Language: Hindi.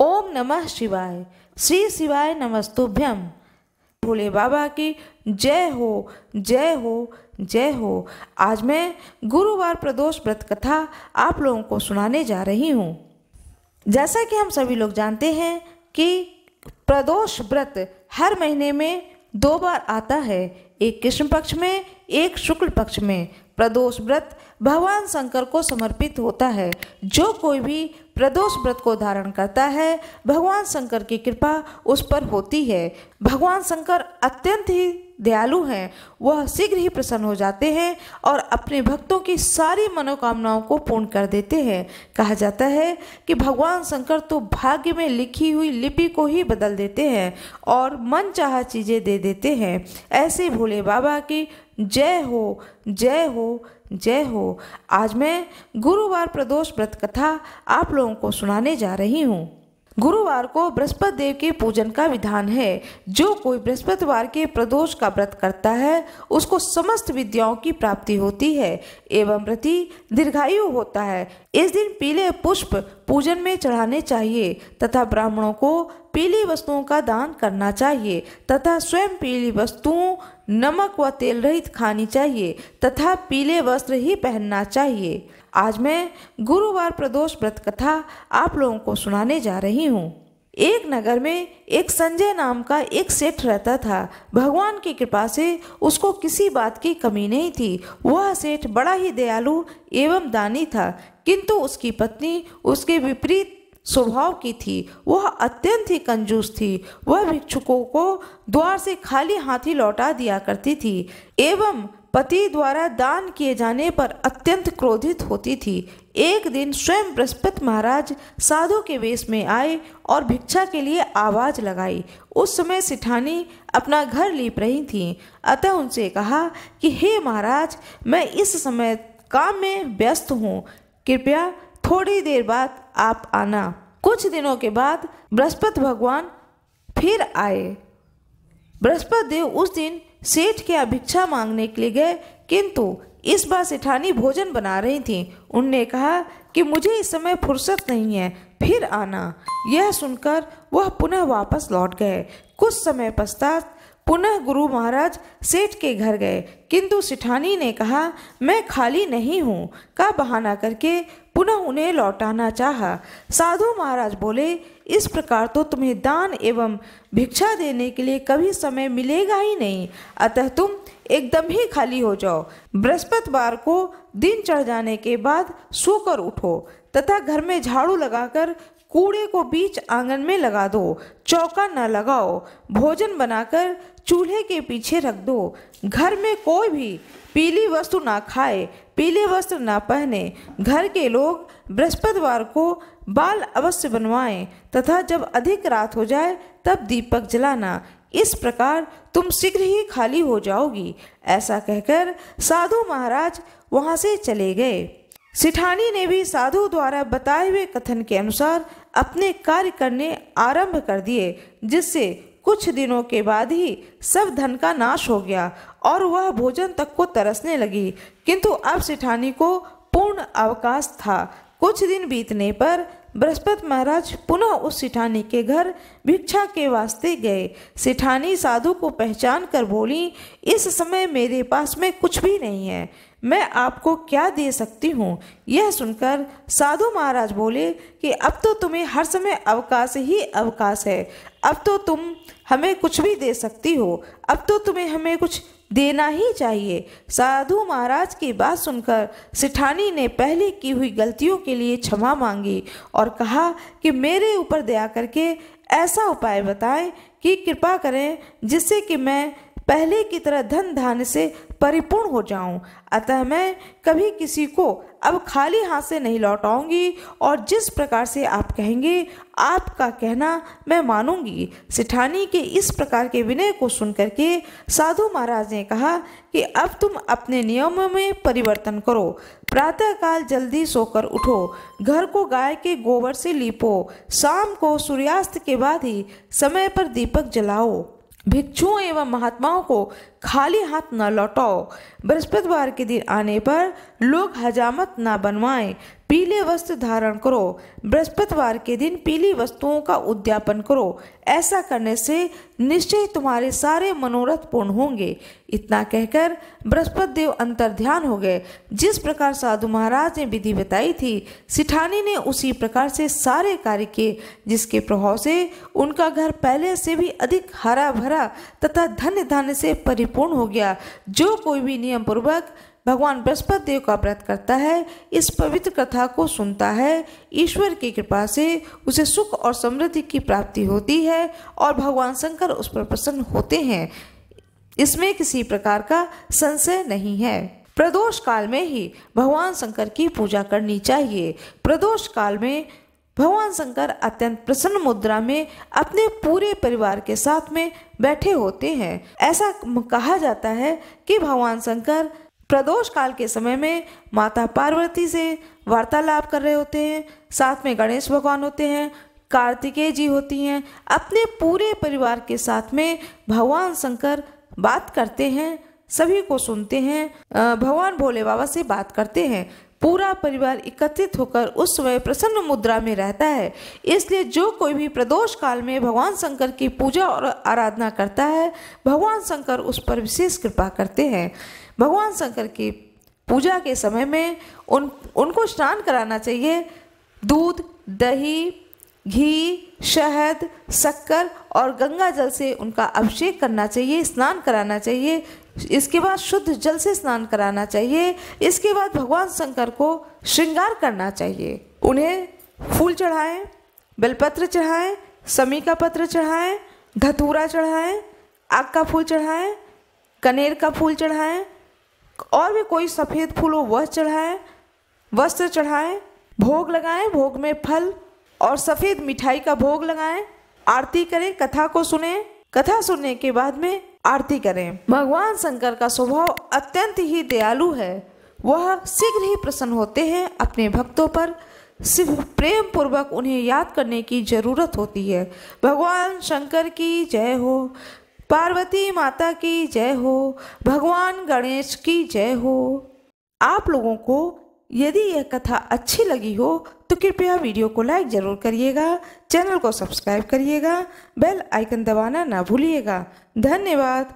ओम नमः शिवाय श्री शिवाय नमस्तुभ्यम भोले बाबा की जय हो जय हो जय हो आज मैं गुरुवार प्रदोष व्रत कथा आप लोगों को सुनाने जा रही हूँ जैसा कि हम सभी लोग जानते हैं कि प्रदोष व्रत हर महीने में दो बार आता है एक कृष्ण पक्ष में एक शुक्ल पक्ष में प्रदोष व्रत भगवान शंकर को समर्पित होता है जो कोई भी प्रदोष व्रत को धारण करता है भगवान शंकर की कृपा उस पर होती है भगवान शंकर अत्यंत ही दयालु हैं वह शीघ्र ही प्रसन्न हो जाते हैं और अपने भक्तों की सारी मनोकामनाओं को पूर्ण कर देते हैं कहा जाता है कि भगवान शंकर तो भाग्य में लिखी हुई लिपि को ही बदल देते हैं और मन चाह चीज़ें दे देते हैं ऐसे भोले बाबा की जय हो जय हो जय हो आज मैं गुरुवार प्रदोष व्रत कथा आप लोगों को सुनाने जा रही हूँ गुरुवार को बृहस्पति देव के पूजन का विधान है जो कोई बृहस्पतिवार के प्रदोष का व्रत करता है उसको समस्त विद्याओं की प्राप्ति होती है एवं प्रति दीर्घायु होता है इस दिन पीले पुष्प पूजन में चढ़ाने चाहिए तथा ब्राह्मणों को पीली वस्तुओं का दान करना चाहिए तथा स्वयं पीली वस्तुओं नमक व तेल रहित खानी चाहिए तथा पीले वस्त्र ही पहनना चाहिए आज मैं गुरुवार प्रदोष व्रत कथा आप लोगों को सुनाने जा रही हूँ एक नगर में एक संजय नाम का एक सेठ रहता था भगवान की कृपा से उसको किसी बात की कमी नहीं थी वह सेठ बड़ा ही दयालु एवं दानी था किंतु उसकी पत्नी उसके विपरीत स्वभाव की थी वह अत्यंत ही कंजूस थी वह भिक्षुकों को द्वार से खाली हाथी लौटा दिया करती थी एवं पति द्वारा दान किए जाने पर अत्यंत क्रोधित होती थी एक दिन स्वयं बृहस्पति महाराज साधु के वेश में आए और भिक्षा के लिए आवाज लगाई उस समय सिठानी अपना घर लीप रही थीं अतः उनसे कहा कि हे महाराज मैं इस समय काम में व्यस्त हूँ कृपया थोड़ी देर बाद आप आना कुछ दिनों के बाद बृहस्पति भगवान फिर आए बृहस्पति देव उस दिन सेठ के अभिक्षा मांगने के लिए गए किंतु इस बार सेठानी भोजन बना रही थी उनने कहा कि मुझे इस समय फुर्सत नहीं है फिर आना यह सुनकर वह पुनः वापस लौट गए कुछ समय पश्चात पुनः गुरु महाराज सेठ के घर गए किंतु सिठानी ने कहा मैं खाली नहीं हूँ का बहाना करके पुनः उन्हें लौटाना चाहा साधु महाराज बोले इस प्रकार तो तुम्हें दान एवं भिक्षा देने के लिए कभी समय मिलेगा ही नहीं अतः तुम एकदम ही खाली हो जाओ बृहस्पतिवार को दिन चढ़ जाने के बाद सोकर उठो तथा घर में झाड़ू लगाकर कूड़े को बीच आंगन में लगा दो चौका न लगाओ भोजन बनाकर चूल्हे के पीछे रख दो घर में कोई भी पीली वस्तु ना खाए पीले वस्त्र ना पहने घर के लोग बृहस्पतिवार को बाल अवश्य बनवाएं तथा जब अधिक रात हो जाए तब दीपक जलाना इस प्रकार तुम शीघ्र ही खाली हो जाओगी ऐसा कहकर साधु महाराज वहाँ से चले गए सिठानी ने भी साधु द्वारा बताए हुए कथन के अनुसार अपने कार्य करने आरंभ कर दिए जिससे कुछ दिनों के बाद ही सब धन का नाश हो गया और वह भोजन तक को तरसने लगी किंतु अब सिठानी को पूर्ण अवकाश था कुछ दिन बीतने पर बृहस्पत महाराज पुनः उस सिठानी के घर भिक्षा के वास्ते गए सिठानी साधु को पहचान कर बोली इस समय मेरे पास में कुछ भी नहीं है मैं आपको क्या दे सकती हूँ यह सुनकर साधु महाराज बोले कि अब तो तुम्हें हर समय अवकाश ही अवकाश है अब तो तुम हमें कुछ भी दे सकती हो अब तो तुम्हें हमें कुछ देना ही चाहिए साधु महाराज की बात सुनकर सिठानी ने पहले की हुई गलतियों के लिए क्षमा मांगी और कहा कि मेरे ऊपर दया करके ऐसा उपाय बताएं कि कृपा करें जिससे कि मैं पहले की तरह धन धान्य से परिपूर्ण हो जाऊं अतः मैं कभी किसी को अब खाली हाथ से नहीं लौटाऊंगी और जिस प्रकार से आप कहेंगे आपका कहना मैं मानूंगी सिठानी के इस प्रकार के विनय को सुन करके साधु महाराज ने कहा कि अब तुम अपने नियमों में परिवर्तन करो प्रातःकाल जल्दी सोकर उठो घर को गाय के गोबर से लीपो शाम को सूर्यास्त के बाद ही समय पर दीपक जलाओ भिक्षुओं एवं महात्माओं को खाली हाथ न लौटाओ बृहस्पतिवार के दिन आने पर लोग हजामत न बनवाएं पीले वस्त्र धारण करो बृहस्पतिवार के दिन पीली वस्तुओं का उद्यापन करो ऐसा करने से निश्चय तुम्हारे सारे मनोरथ पूर्ण होंगे इतना कहकर बृहस्पति देव अंतर ध्यान हो गए जिस प्रकार साधु महाराज ने विधि बताई थी सिठानी ने उसी प्रकार से सारे कार्य किए जिसके प्रभाव से उनका घर पहले से भी अधिक हरा भरा तथा धन्य धन्य से परिपूर्ण पूर्ण हो गया जो कोई भी नियम पूर्वक भगवान बृहस्पति देव का व्रत करता है इस पवित्र कथा को सुनता है ईश्वर की कृपा से उसे सुख और समृद्धि की प्राप्ति होती है और भगवान शंकर उस पर प्रसन्न होते हैं इसमें किसी प्रकार का संशय नहीं है प्रदोष काल में ही भगवान शंकर की पूजा करनी चाहिए प्रदोष काल में भगवान शंकर अत्यंत प्रसन्न मुद्रा में अपने पूरे परिवार के साथ में बैठे होते हैं ऐसा कहा जाता है कि भगवान शंकर प्रदोष काल के समय में माता पार्वती से वार्तालाप कर रहे होते हैं साथ में गणेश भगवान होते हैं कार्तिकेय जी होती हैं अपने पूरे परिवार के साथ में भगवान शंकर बात करते हैं सभी को सुनते हैं भगवान भोले बाबा से बात करते हैं पूरा परिवार एकत्रित होकर उस समय प्रसन्न मुद्रा में रहता है इसलिए जो कोई भी प्रदोष काल में भगवान शंकर की पूजा और आराधना करता है भगवान शंकर उस पर विशेष कृपा करते हैं भगवान शंकर की पूजा के समय में उन उनको स्नान कराना चाहिए दूध दही घी शहद शक्कर और गंगा जल से उनका अभिषेक करना चाहिए स्नान कराना चाहिए इसके बाद शुद्ध जल से स्नान कराना चाहिए इसके बाद भगवान शंकर को श्रृंगार करना चाहिए उन्हें फूल चढ़ाएं बेलपत्र चढ़ाएं समी का पत्र चढ़ाएं धतूरा चढ़ाएं आग का फूल चढ़ाएं कनेर का फूल चढ़ाएं और भी कोई सफ़ेद फूल हो वह चढ़ाएं वस्त्र चढ़ाएं भोग लगाएं भोग में फल और सफ़ेद मिठाई का भोग लगाएं आरती करें कथा को सुने कथा सुनने के बाद में आरती करें भगवान शंकर का स्वभाव अत्यंत ही दयालु है वह शीघ्र ही प्रसन्न होते हैं अपने भक्तों पर सिर्फ प्रेम पूर्वक उन्हें याद करने की जरूरत होती है भगवान शंकर की जय हो पार्वती माता की जय हो भगवान गणेश की जय हो आप लोगों को यदि यह कथा अच्छी लगी हो तो कृपया वीडियो को लाइक ज़रूर करिएगा चैनल को सब्सक्राइब करिएगा बेल आइकन दबाना ना भूलिएगा धन्यवाद